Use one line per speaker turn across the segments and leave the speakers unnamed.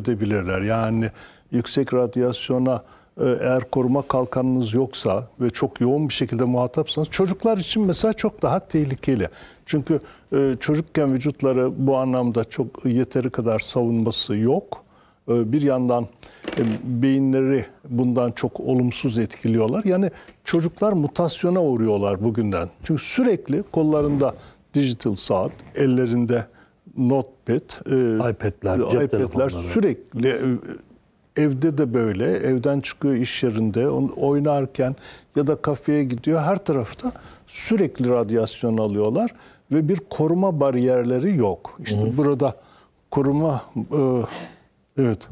edebilirler. Yani yüksek radyasyona e, eğer koruma kalkanınız yoksa ve çok yoğun bir şekilde muhatapsanız çocuklar için mesela çok daha tehlikeli. Çünkü e, çocukken vücutları bu anlamda çok yeteri kadar savunması yok. E, bir yandan e, beyinleri bundan çok olumsuz etkiliyorlar. Yani çocuklar mutasyona uğruyorlar bugünden. Çünkü sürekli kollarında digital saat, ellerinde notepad, e, iPad'ler, cep iPad'ler sürekli e, evde de böyle. Evden çıkıyor iş yerinde, oynarken ya da kafeye gidiyor. Her tarafta sürekli radyasyon alıyorlar ve bir koruma bariyerleri yok. İşte Hı-hı. burada koruma e, evet.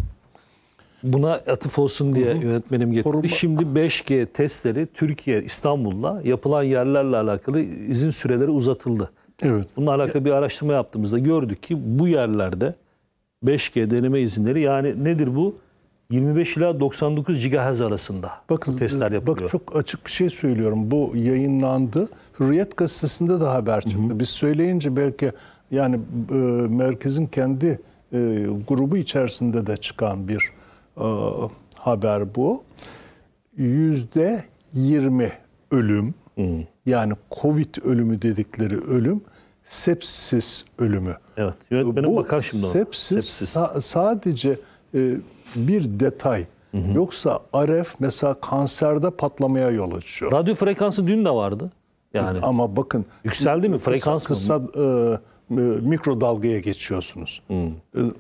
Buna atıf olsun diye Hı-hı. yönetmenim getirdi. Koruma. Şimdi 5G testleri Türkiye, İstanbul'da yapılan yerlerle alakalı izin süreleri uzatıldı. Evet. Bununla alakalı bir araştırma yaptığımızda gördük ki bu yerlerde 5G deneme izinleri yani nedir bu? 25 ila 99 GHz arasında Bakın, testler e, yapılıyor. Bak çok açık bir şey söylüyorum. Bu yayınlandı. Hürriyet gazetesinde de haber çıktı. Hı hı. Biz söyleyince belki yani e, merkezin kendi e, grubu içerisinde de çıkan bir e, haber bu. Yüzde 20 ölüm hı. yani Covid ölümü dedikleri ölüm sepsis ölümü. Evet. Yönetmenim Bu bakar şimdi ona. sepsis, sepsis. Sa- sadece e, bir detay. Hı hı. Yoksa RF mesela kanserde patlamaya yol açıyor. Radyo frekansı dün de vardı. Yani. Ama bakın yükseldi mi frekans kısa, mı? e, mikrodalgaya geçiyorsunuz. Hmm.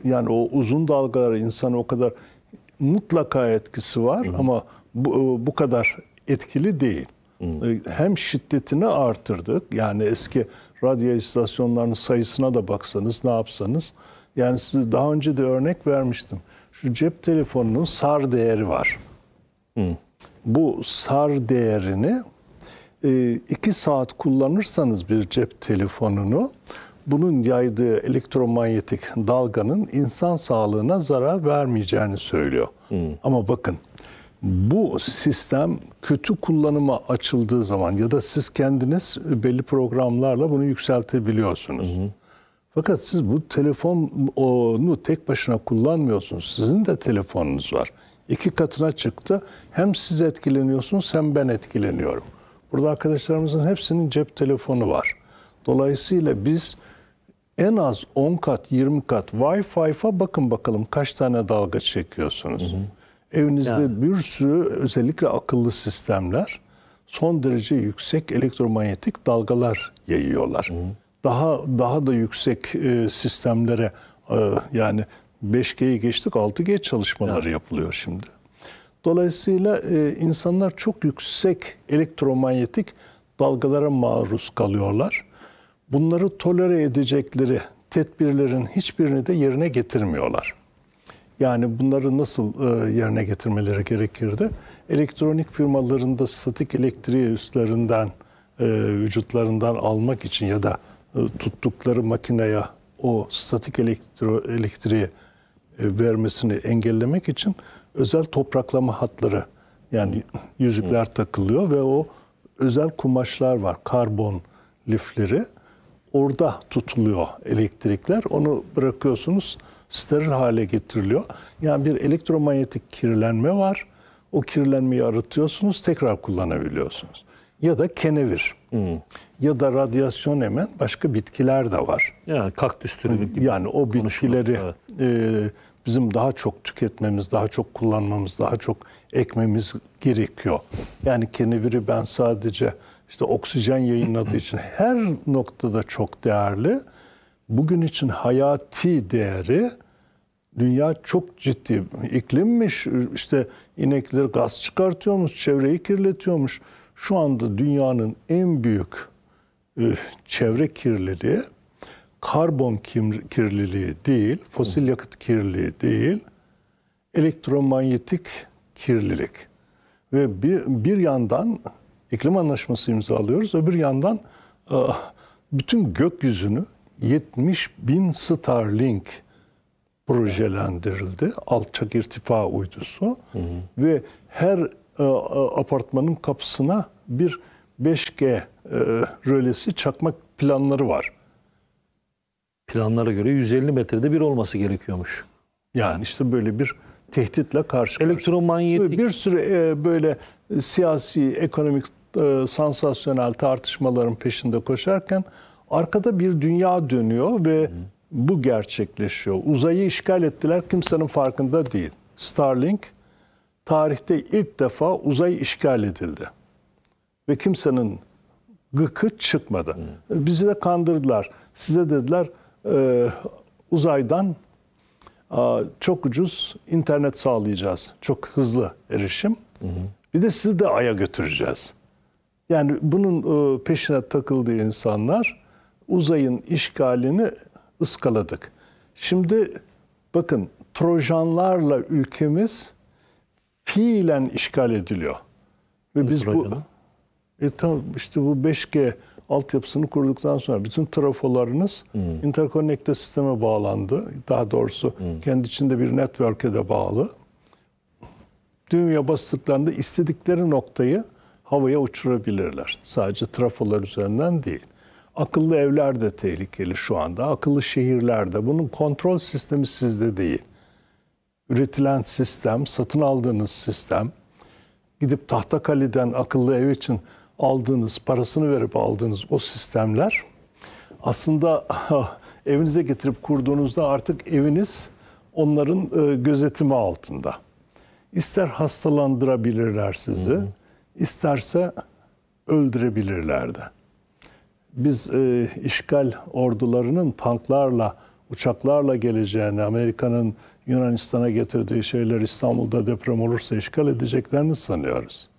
Yani o uzun dalgalar insanı o kadar mutlaka etkisi var hmm. ama bu, e, bu kadar etkili değil. E, hem şiddetini artırdık. Yani eski radyo istasyonlarının sayısına da baksanız ne yapsanız. Yani size daha önce de örnek vermiştim. Şu cep telefonunun SAR değeri var. Hmm. Bu SAR değerini e, iki saat kullanırsanız bir cep telefonunu bunun yaydığı elektromanyetik dalganın insan sağlığına zarar vermeyeceğini söylüyor. Hmm. Ama bakın bu sistem kötü kullanıma açıldığı zaman ya da siz kendiniz belli programlarla bunu yükseltebiliyorsunuz. Hı hı. Fakat siz bu telefonu tek başına kullanmıyorsunuz. Sizin de telefonunuz var. İki katına çıktı. Hem siz etkileniyorsunuz hem ben etkileniyorum. Burada arkadaşlarımızın hepsinin cep telefonu var. Dolayısıyla biz en az 10 kat 20 kat Wi-Fi'ya bakın bakalım kaç tane dalga çekiyorsunuz. Hı hı. Evinizde yani. bir sürü özellikle akıllı sistemler son derece yüksek elektromanyetik dalgalar yayıyorlar. Hı. Daha daha da yüksek e, sistemlere e, yani 5G'yi geçtik 6G çalışmaları yani. yapılıyor şimdi. Dolayısıyla e, insanlar çok yüksek elektromanyetik dalgalara maruz kalıyorlar. Bunları tolere edecekleri tedbirlerin hiçbirini de yerine getirmiyorlar. Yani bunları nasıl e, yerine getirmeleri gerekirdi? Elektronik firmalarında statik elektriği üstlerinden, e, vücutlarından almak için ya da e, tuttukları makineye o statik elektro, elektriği e, vermesini engellemek için özel topraklama hatları yani yüzükler Hı. takılıyor ve o özel kumaşlar var. Karbon lifleri. Orada tutuluyor elektrikler. Onu bırakıyorsunuz steril hale getiriliyor. Yani bir elektromanyetik kirlenme var. O kirlenmeyi arıtıyorsunuz, tekrar kullanabiliyorsunuz. Ya da kenevir. Hmm. Ya da radyasyon emen başka bitkiler de var. Yani kaktüs türü gibi. Yani o bitkileri evet. e, bizim daha çok tüketmemiz, daha çok kullanmamız, daha çok ekmemiz gerekiyor. Yani keneviri ben sadece işte oksijen yayınladığı için her noktada çok değerli. Bugün için hayati değeri dünya çok ciddi iklimmiş. İşte inekler gaz çıkartıyormuş, çevreyi kirletiyormuş. Şu anda dünyanın en büyük e, çevre kirliliği karbon kirliliği değil, fosil yakıt kirliliği değil, elektromanyetik kirlilik. Ve bir, bir yandan iklim anlaşması imzalıyoruz, öbür yandan ah, bütün gökyüzünü 70 bin Starlink projelendirildi. Alçak irtifa uydusu hı hı. ve her e, apartmanın kapısına bir 5G e, rölesi çakmak planları var. Planlara göre 150 metrede bir olması gerekiyormuş. Yani işte böyle bir tehditle karşı Elektromanyetik. Bir sürü e, böyle e, siyasi, ekonomik, e, sansasyonel tartışmaların peşinde koşarken arkada bir dünya dönüyor ve hı bu gerçekleşiyor. Uzayı işgal ettiler kimsenin farkında değil. Starlink tarihte ilk defa uzay işgal edildi. Ve kimsenin gıkı çıkmadı. Hmm. Bizi de kandırdılar. Size dediler e, uzaydan e, çok ucuz internet sağlayacağız. Çok hızlı erişim. Hmm. Bir de sizi de aya götüreceğiz. Yani bunun e, peşine takıldığı insanlar uzayın işgalini ıskaladık. Şimdi bakın Trojanlarla ülkemiz fiilen işgal ediliyor. Ve biz Trojan'ı? bu e, işte bu 5G altyapısını kurduktan sonra bütün trafolarınız hmm. interconnected sisteme bağlandı. Daha doğrusu hmm. kendi içinde bir network'e de bağlı. Düğmeye bastıklarında istedikleri noktayı havaya uçurabilirler. Sadece trafolar üzerinden değil. Akıllı evler de tehlikeli şu anda. Akıllı şehirler de. Bunun kontrol sistemi sizde değil. Üretilen sistem, satın aldığınız sistem, gidip tahta Tahtakale'den akıllı ev için aldığınız, parasını verip aldığınız o sistemler aslında ah, evinize getirip kurduğunuzda artık eviniz onların e, gözetimi altında. İster hastalandırabilirler sizi, isterse öldürebilirler de biz e, işgal ordularının tanklarla, uçaklarla geleceğini, Amerika'nın Yunanistan'a getirdiği şeyler İstanbul'da deprem olursa işgal edeceklerini sanıyoruz.